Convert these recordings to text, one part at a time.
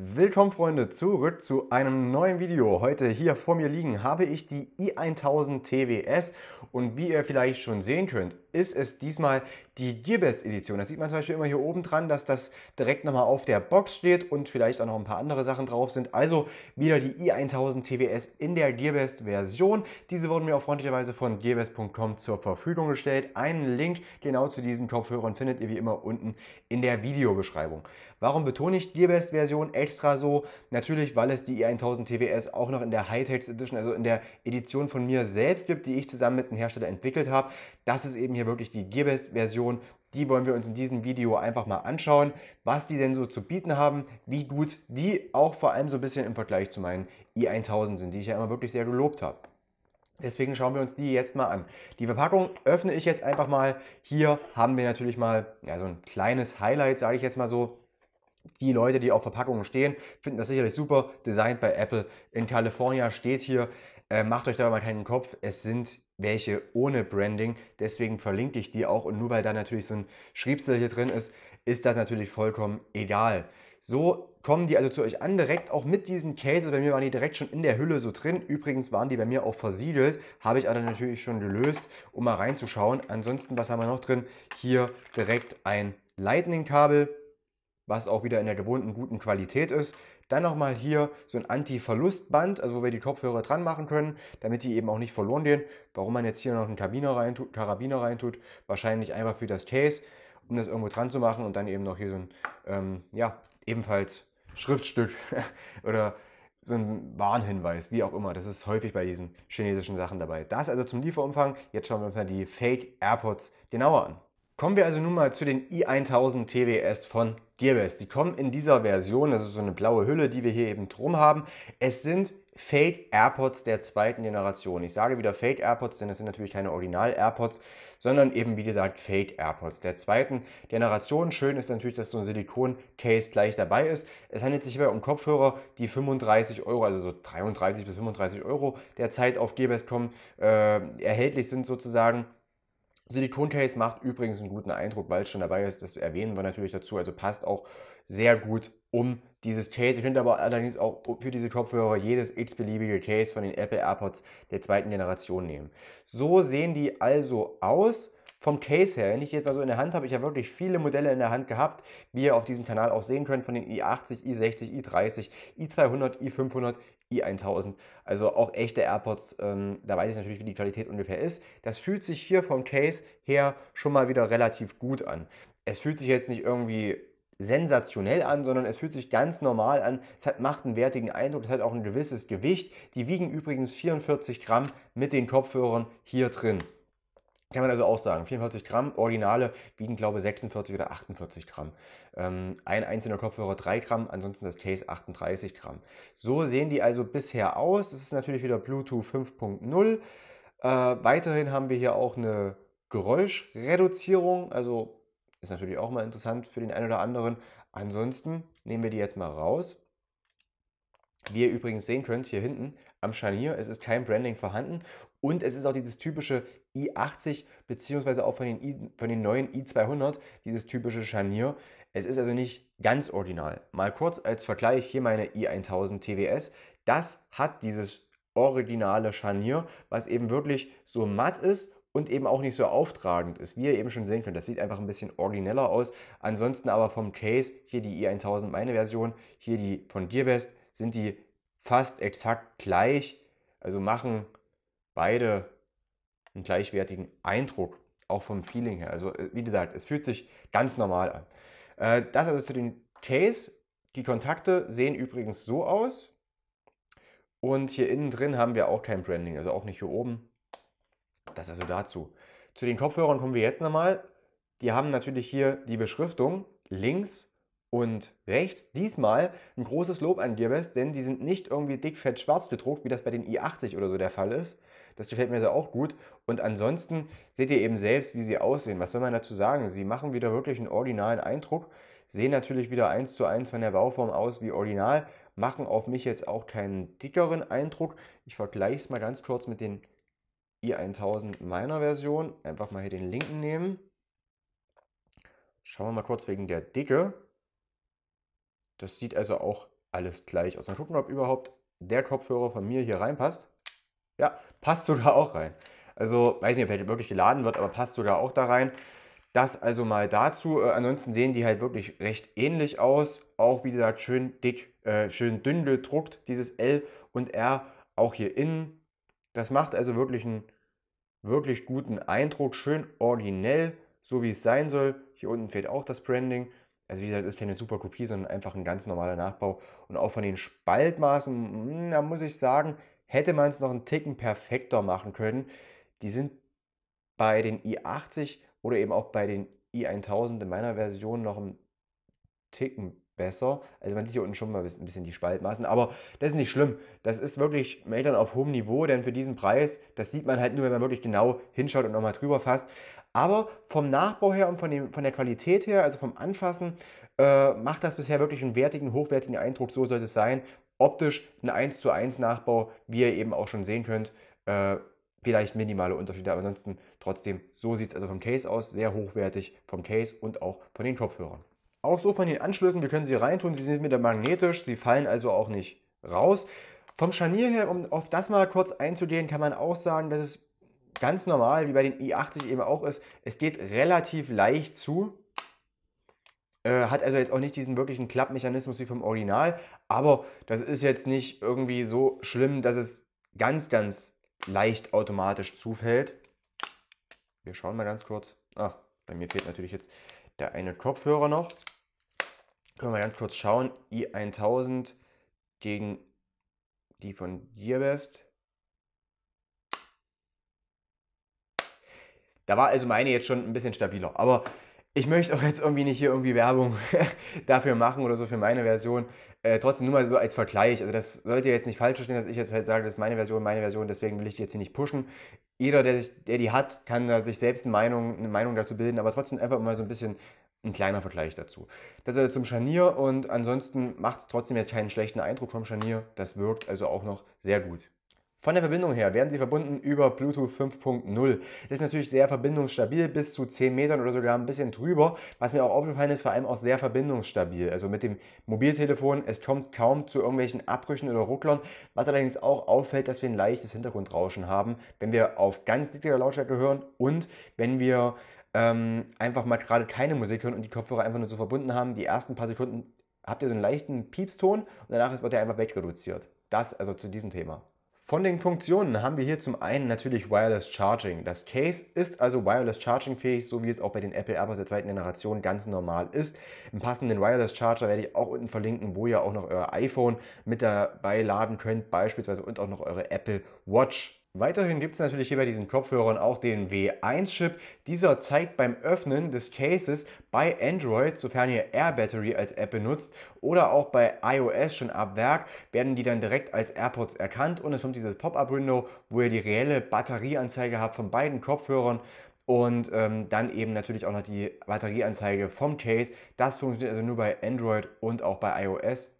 Willkommen Freunde zurück zu einem neuen Video. Heute hier vor mir liegen habe ich die i1000 TWS und wie ihr vielleicht schon sehen könnt, ist es diesmal die Gearbest Edition. Das sieht man zum Beispiel immer hier oben dran, dass das direkt nochmal auf der Box steht und vielleicht auch noch ein paar andere Sachen drauf sind. Also wieder die i1000 TWS in der Gearbest Version. Diese wurden mir auch freundlicherweise von gearbest.com zur Verfügung gestellt. Einen Link genau zu diesen Kopfhörern findet ihr wie immer unten in der Videobeschreibung. Warum betone ich Gearbest Version extra so? Natürlich, weil es die i1000 TWS auch noch in der High-Tech Edition, also in der Edition von mir selbst gibt, die ich zusammen mit einem Hersteller entwickelt habe. Das ist eben hier wirklich die Gearbest-Version. Die wollen wir uns in diesem Video einfach mal anschauen, was die denn so zu bieten haben, wie gut die auch vor allem so ein bisschen im Vergleich zu meinen i1000 e sind, die ich ja immer wirklich sehr gelobt habe. Deswegen schauen wir uns die jetzt mal an. Die Verpackung öffne ich jetzt einfach mal. Hier haben wir natürlich mal ja, so ein kleines Highlight, sage ich jetzt mal so. Die Leute, die auf Verpackungen stehen, finden das sicherlich super. Designed bei Apple in Kalifornien steht hier. Äh, macht euch da mal keinen Kopf, es sind welche ohne Branding, deswegen verlinke ich die auch und nur weil da natürlich so ein Schriebsel hier drin ist, ist das natürlich vollkommen egal. So kommen die also zu euch an, direkt auch mit diesen Cases. Bei mir waren die direkt schon in der Hülle so drin. Übrigens waren die bei mir auch versiegelt, habe ich aber natürlich schon gelöst, um mal reinzuschauen. Ansonsten, was haben wir noch drin? Hier direkt ein Lightning-Kabel, was auch wieder in der gewohnten guten Qualität ist. Dann nochmal hier so ein Anti-Verlustband, also wo wir die Kopfhörer dran machen können, damit die eben auch nicht verloren gehen. Warum man jetzt hier noch einen Karabiner reintut, Karabiner wahrscheinlich einfach für das Case, um das irgendwo dran zu machen und dann eben noch hier so ein, ähm, ja, ebenfalls Schriftstück oder so ein Warnhinweis, wie auch immer. Das ist häufig bei diesen chinesischen Sachen dabei. Das also zum Lieferumfang. Jetzt schauen wir uns mal die Fake AirPods genauer an. Kommen wir also nun mal zu den i1000 TWS von Gearbest. Die kommen in dieser Version, das ist so eine blaue Hülle, die wir hier eben drum haben. Es sind Fake AirPods der zweiten Generation. Ich sage wieder Fake AirPods, denn es sind natürlich keine Original AirPods, sondern eben wie gesagt Fake AirPods der zweiten Generation. Schön ist natürlich, dass so ein Silikon-Case gleich dabei ist. Es handelt sich hierbei um Kopfhörer, die 35 Euro, also so 33 bis 35 Euro derzeit auf Gearbest kommen, äh, erhältlich sind sozusagen. Silikoncase macht übrigens einen guten Eindruck, weil es schon dabei ist, das erwähnen wir natürlich dazu, also passt auch sehr gut um dieses Case. Ich finde aber allerdings auch für diese Kopfhörer jedes x-beliebige Case von den Apple AirPods der zweiten Generation nehmen. So sehen die also aus vom Case her, wenn ich jetzt mal so in der Hand habe, ich habe wirklich viele Modelle in der Hand gehabt, wie ihr auf diesem Kanal auch sehen könnt, von den i80, i60, i30, i200, i500, i1000. Also auch echte AirPods, ähm, da weiß ich natürlich, wie die Qualität ungefähr ist. Das fühlt sich hier vom Case her schon mal wieder relativ gut an. Es fühlt sich jetzt nicht irgendwie sensationell an, sondern es fühlt sich ganz normal an. Es hat, macht einen wertigen Eindruck, es hat auch ein gewisses Gewicht. Die wiegen übrigens 44 Gramm mit den Kopfhörern hier drin. Kann man also auch sagen, 44 Gramm, Originale wiegen glaube 46 oder 48 Gramm. Ähm, ein einzelner Kopfhörer 3 Gramm, ansonsten das Case 38 Gramm. So sehen die also bisher aus. Das ist natürlich wieder Bluetooth 5.0. Äh, weiterhin haben wir hier auch eine Geräuschreduzierung, also ist natürlich auch mal interessant für den einen oder anderen. Ansonsten nehmen wir die jetzt mal raus. Wie ihr übrigens sehen könnt, hier hinten am Scharnier, es ist kein Branding vorhanden und es ist auch dieses typische i80 beziehungsweise auch von den, I, von den neuen i200, dieses typische Scharnier. Es ist also nicht ganz original. Mal kurz als Vergleich hier meine i1000 TWS. Das hat dieses originale Scharnier, was eben wirklich so matt ist und eben auch nicht so auftragend ist, wie ihr eben schon sehen könnt. Das sieht einfach ein bisschen origineller aus. Ansonsten aber vom Case, hier die i1000 meine Version, hier die von Gearbest, sind die fast exakt gleich, also machen beide einen gleichwertigen Eindruck, auch vom Feeling her. Also äh, wie gesagt, es fühlt sich ganz normal an. Äh, das also zu dem Case. Die Kontakte sehen übrigens so aus. Und hier innen drin haben wir auch kein Branding, also auch nicht hier oben. Das also dazu. Zu den Kopfhörern kommen wir jetzt nochmal. Die haben natürlich hier die Beschriftung links und rechts diesmal ein großes Lob an Gearbest, denn die sind nicht irgendwie dick, fett, schwarz gedruckt, wie das bei den i80 oder so der Fall ist. Das gefällt mir sehr auch gut. Und ansonsten seht ihr eben selbst, wie sie aussehen. Was soll man dazu sagen? Sie machen wieder wirklich einen originalen Eindruck, sehen natürlich wieder eins zu eins von der Bauform aus wie original, machen auf mich jetzt auch keinen dickeren Eindruck. Ich vergleiche es mal ganz kurz mit den i1000 meiner Version. Einfach mal hier den linken nehmen. Schauen wir mal kurz wegen der Dicke. Das sieht also auch alles gleich aus. Mal gucken, ob überhaupt der Kopfhörer von mir hier reinpasst. Ja, passt sogar auch rein. Also, weiß nicht, ob der halt wirklich geladen wird, aber passt sogar auch da rein. Das also mal dazu. Äh, ansonsten sehen die halt wirklich recht ähnlich aus. Auch wie gesagt, schön dick, äh, schön dünn gedruckt, dieses L und R auch hier innen. Das macht also wirklich einen wirklich guten Eindruck. Schön originell, so wie es sein soll. Hier unten fehlt auch das Branding also wie gesagt, ist keine super Kopie, sondern einfach ein ganz normaler Nachbau. Und auch von den Spaltmaßen, hm, da muss ich sagen, hätte man es noch einen Ticken perfekter machen können. Die sind bei den i80 oder eben auch bei den i1000 in meiner Version noch einen Ticken besser. Also man sieht hier unten schon mal ein bisschen die Spaltmaßen, aber das ist nicht schlimm. Das ist wirklich Metern auf hohem Niveau, denn für diesen Preis, das sieht man halt nur, wenn man wirklich genau hinschaut und nochmal drüber fasst. Aber vom Nachbau her und von, dem, von der Qualität her, also vom Anfassen, äh, macht das bisher wirklich einen wertigen, hochwertigen Eindruck. So sollte es sein. Optisch ein 1 zu 1 Nachbau, wie ihr eben auch schon sehen könnt. Äh, vielleicht minimale Unterschiede, aber ansonsten trotzdem, so sieht es also vom Case aus, sehr hochwertig vom Case und auch von den Kopfhörern. Auch so von den Anschlüssen, wir können sie reintun, sie sind wieder magnetisch, sie fallen also auch nicht raus. Vom Scharnier her, um auf das mal kurz einzugehen, kann man auch sagen, dass es ganz normal, wie bei den i80 eben auch ist. Es geht relativ leicht zu. Äh, hat also jetzt auch nicht diesen wirklichen Klappmechanismus wie vom Original, aber das ist jetzt nicht irgendwie so schlimm, dass es ganz, ganz leicht automatisch zufällt. Wir schauen mal ganz kurz. Ach, bei mir fehlt natürlich jetzt der eine Kopfhörer noch. Können wir ganz kurz schauen. i1000 gegen die von Gearbest. best. Da war also meine jetzt schon ein bisschen stabiler. Aber ich möchte auch jetzt irgendwie nicht hier irgendwie Werbung dafür machen oder so für meine Version. Äh, trotzdem nur mal so als Vergleich. Also das sollte jetzt nicht falsch verstehen, dass ich jetzt halt sage, das ist meine Version, meine Version, deswegen will ich die jetzt hier nicht pushen. Jeder, der, sich, der die hat, kann da sich selbst eine Meinung, eine Meinung dazu bilden, aber trotzdem einfach mal so ein bisschen ein kleiner Vergleich dazu. Das ist also zum Scharnier und ansonsten macht es trotzdem jetzt keinen schlechten Eindruck vom Scharnier. Das wirkt also auch noch sehr gut. Von der Verbindung her werden sie verbunden über Bluetooth 5.0. Das ist natürlich sehr verbindungsstabil, bis zu 10 Metern oder sogar ein bisschen drüber. Was mir auch aufgefallen ist, vor allem auch sehr verbindungsstabil. Also mit dem Mobiltelefon, es kommt kaum zu irgendwelchen Abbrüchen oder Rucklern. Was allerdings auch auffällt, dass wir ein leichtes Hintergrundrauschen haben, wenn wir auf ganz dicker Lautstärke hören und wenn wir ähm, einfach mal gerade keine Musik hören und die Kopfhörer einfach nur so verbunden haben. Die ersten paar Sekunden habt ihr so einen leichten Piepston und danach wird der einfach wegreduziert. Das also zu diesem Thema. Von den Funktionen haben wir hier zum einen natürlich Wireless Charging. Das Case ist also Wireless Charging fähig, so wie es auch bei den Apple AirPods der zweiten Generation ganz normal ist. Im passenden Wireless Charger werde ich auch unten verlinken, wo ihr auch noch euer iPhone mit dabei laden könnt beispielsweise und auch noch eure Apple Watch. Weiterhin gibt es natürlich hier bei diesen Kopfhörern auch den W1-Chip. Dieser zeigt beim Öffnen des Cases bei Android, sofern ihr Air Battery als App benutzt oder auch bei iOS schon ab Werk, werden die dann direkt als AirPods erkannt und es kommt dieses Pop-up-Window, wo ihr die reelle Batterieanzeige habt von beiden Kopfhörern und ähm, dann eben natürlich auch noch die Batterieanzeige vom Case. Das funktioniert also nur bei Android und auch bei iOS.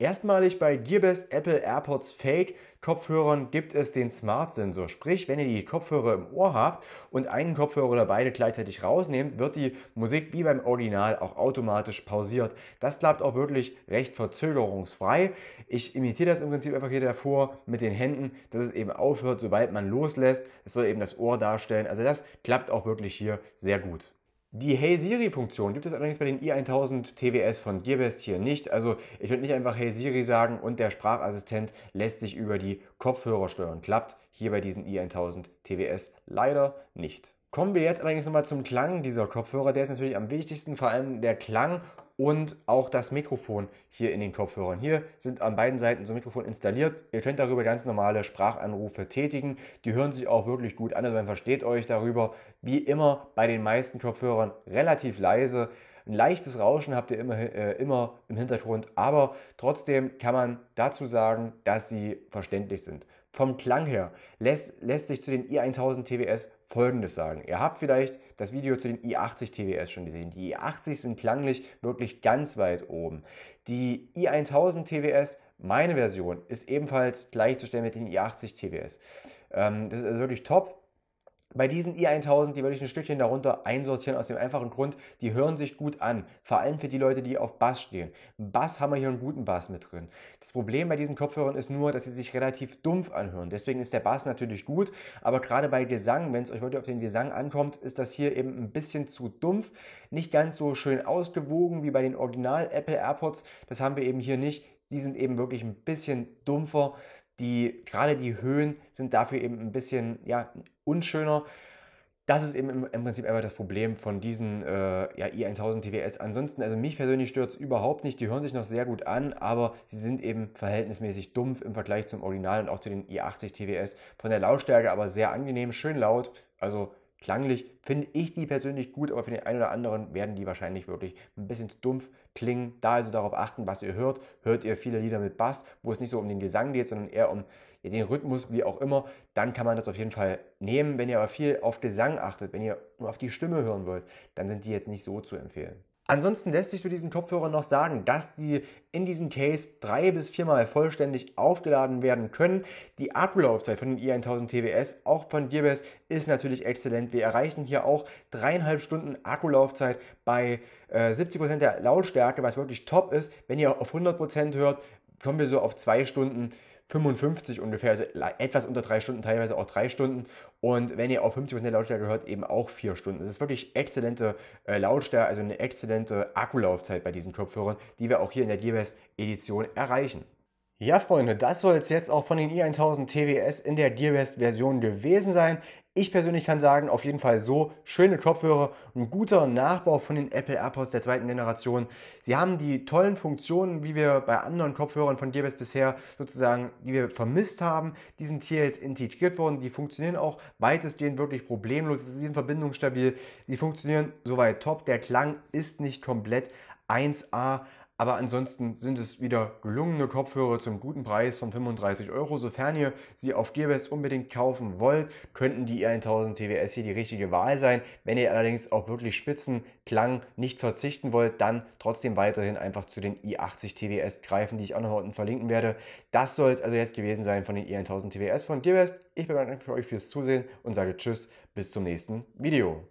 Erstmalig bei Gearbest Apple AirPods Fake Kopfhörern gibt es den Smart-Sensor. Sprich, wenn ihr die Kopfhörer im Ohr habt und einen Kopfhörer oder beide gleichzeitig rausnehmt, wird die Musik wie beim Original auch automatisch pausiert. Das klappt auch wirklich recht verzögerungsfrei. Ich imitiere das im Prinzip einfach hier davor mit den Händen, dass es eben aufhört, sobald man loslässt. Es soll eben das Ohr darstellen. Also das klappt auch wirklich hier sehr gut. Die Hey Siri-Funktion gibt es allerdings bei den i1000 TWS von Gearbest hier nicht. Also ich würde nicht einfach Hey Siri sagen und der Sprachassistent lässt sich über die Kopfhörer steuern. Klappt hier bei diesen i1000 TWS leider nicht. Kommen wir jetzt allerdings nochmal zum Klang dieser Kopfhörer. Der ist natürlich am wichtigsten, vor allem der Klang und auch das Mikrofon hier in den Kopfhörern. Hier sind an beiden Seiten so ein Mikrofon installiert. Ihr könnt darüber ganz normale Sprachanrufe tätigen. Die hören sich auch wirklich gut an. Also man versteht euch darüber, wie immer bei den meisten Kopfhörern, relativ leise. Ein leichtes Rauschen habt ihr immer, äh, immer im Hintergrund, aber trotzdem kann man dazu sagen, dass sie verständlich sind. Vom Klang her lässt, lässt sich zu den i1000 TWS Folgendes sagen. Ihr habt vielleicht das Video zu den i80 TWS schon gesehen. Die i80 sind klanglich wirklich ganz weit oben. Die i1000 TWS, meine Version, ist ebenfalls gleichzustellen mit den i80 TWS. Ähm, das ist also wirklich top bei diesen i1000, die würde ich ein Stückchen darunter einsortieren, aus dem einfachen Grund, die hören sich gut an. Vor allem für die Leute, die auf Bass stehen. Bass haben wir hier einen guten Bass mit drin. Das Problem bei diesen Kopfhörern ist nur, dass sie sich relativ dumpf anhören. Deswegen ist der Bass natürlich gut, aber gerade bei Gesang, wenn es euch heute auf den Gesang ankommt, ist das hier eben ein bisschen zu dumpf. Nicht ganz so schön ausgewogen wie bei den Original Apple AirPods. Das haben wir eben hier nicht. Die sind eben wirklich ein bisschen dumpfer die, gerade die Höhen sind dafür eben ein bisschen ja, unschöner. Das ist eben im, Prinzip einfach das Problem von diesen äh, ja, i1000 TWS. Ansonsten, also mich persönlich stört es überhaupt nicht. Die hören sich noch sehr gut an, aber sie sind eben verhältnismäßig dumpf im Vergleich zum Original und auch zu den i80 TWS. Von der Lautstärke aber sehr angenehm, schön laut. Also Klanglich finde ich die persönlich gut, aber für den einen oder anderen werden die wahrscheinlich wirklich ein bisschen zu dumpf klingen. Da also darauf achten, was ihr hört. Hört ihr viele Lieder mit Bass, wo es nicht so um den Gesang geht, sondern eher um den Rhythmus, wie auch immer, dann kann man das auf jeden Fall nehmen. Wenn ihr aber viel auf Gesang achtet, wenn ihr nur auf die Stimme hören wollt, dann sind die jetzt nicht so zu empfehlen. Ansonsten lässt sich zu diesen Kopfhörern noch sagen, dass die in diesem Case drei bis viermal vollständig aufgeladen werden können. Die Akkulaufzeit von den i1000 TWS, auch von Gearbest, ist natürlich exzellent. Wir erreichen hier auch dreieinhalb Stunden Akkulaufzeit bei äh, 70% der Lautstärke, was wirklich top ist. Wenn ihr auf 100% hört, kommen wir so auf zwei Stunden 55 ungefähr, also etwas unter drei Stunden, teilweise auch drei Stunden. Und wenn ihr auf 50% Lautstärke hört, eben auch vier Stunden. Es ist wirklich exzellente äh, Lautstärke, also eine exzellente Akkulaufzeit bei diesen Kopfhörern, die wir auch hier in der Gearbest Edition erreichen. Ja, Freunde, das soll es jetzt auch von den i1000 TWS in der Gearbest Version gewesen sein. Ich persönlich kann sagen, auf jeden Fall so schöne Kopfhörer, ein guter Nachbau von den Apple AirPods der zweiten Generation. Sie haben die tollen Funktionen, wie wir bei anderen Kopfhörern von DBS bisher sozusagen, die wir vermisst haben, die sind hier jetzt integriert worden. Die funktionieren auch weitestgehend wirklich problemlos, sie sind verbindungsstabil, sie funktionieren soweit top. Der Klang ist nicht komplett 1A, aber ansonsten sind es wieder gelungene Kopfhörer zum guten Preis von 35 Euro. Sofern ihr sie auf Gearbest unbedingt kaufen wollt, könnten die i1000 e TWS hier die richtige Wahl sein. Wenn ihr allerdings auf wirklich spitzen Klang nicht verzichten wollt, dann trotzdem weiterhin einfach zu den e i80 TWS greifen, die ich auch noch unten verlinken werde. Das soll es also jetzt gewesen sein von den i1000 e TWS von Gearbest. Ich bedanke mich für euch fürs Zusehen und sage Tschüss, bis zum nächsten Video.